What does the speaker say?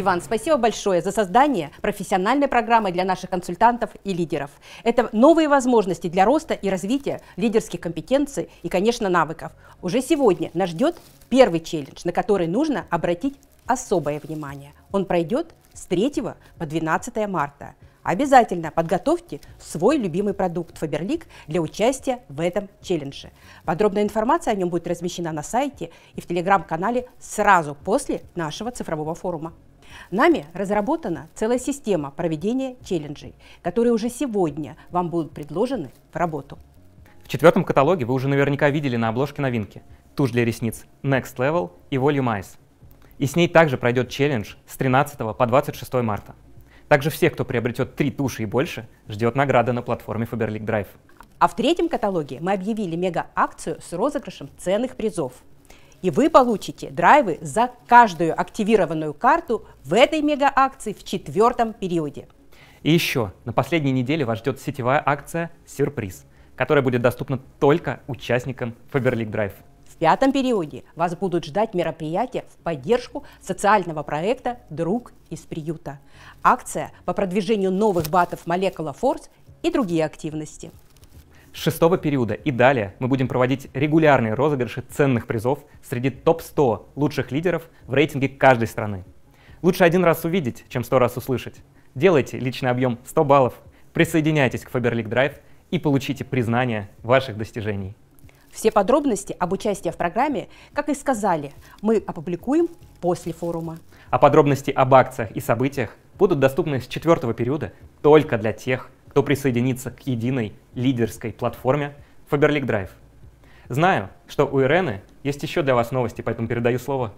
Иван, спасибо большое за создание профессиональной программы для наших консультантов и лидеров. Это новые возможности для роста и развития лидерских компетенций и, конечно, навыков. Уже сегодня нас ждет первый челлендж, на который нужно обратить особое внимание. Он пройдет с 3 по 12 марта. Обязательно подготовьте свой любимый продукт Faberlic для участия в этом челлендже. Подробная информация о нем будет размещена на сайте и в телеграм-канале сразу после нашего цифрового форума. Нами разработана целая система проведения челленджей, которые уже сегодня вам будут предложены в работу. В четвертом каталоге вы уже наверняка видели на обложке новинки тушь для ресниц Next Level и Volume Eyes. И с ней также пройдет челлендж с 13 по 26 марта. Также все, кто приобретет три туши и больше, ждет награда на платформе Faberlic Drive. А в третьем каталоге мы объявили мега-акцию с розыгрышем ценных призов. И вы получите драйвы за каждую активированную карту в этой мега-акции в четвертом периоде. И еще, на последней неделе вас ждет сетевая акция «Сюрприз», которая будет доступна только участникам Faberlic Drive пятом периоде вас будут ждать мероприятия в поддержку социального проекта «Друг из приюта», акция по продвижению новых батов «Молекула Форс» и другие активности. С шестого периода и далее мы будем проводить регулярные розыгрыши ценных призов среди топ-100 лучших лидеров в рейтинге каждой страны. Лучше один раз увидеть, чем сто раз услышать. Делайте личный объем 100 баллов, присоединяйтесь к Faberlic Drive и получите признание ваших достижений. Все подробности об участии в программе, как и сказали, мы опубликуем после форума. А подробности об акциях и событиях будут доступны с четвертого периода только для тех, кто присоединится к единой лидерской платформе Faberlic Drive. Знаю, что у Ирены есть еще для вас новости, поэтому передаю слово.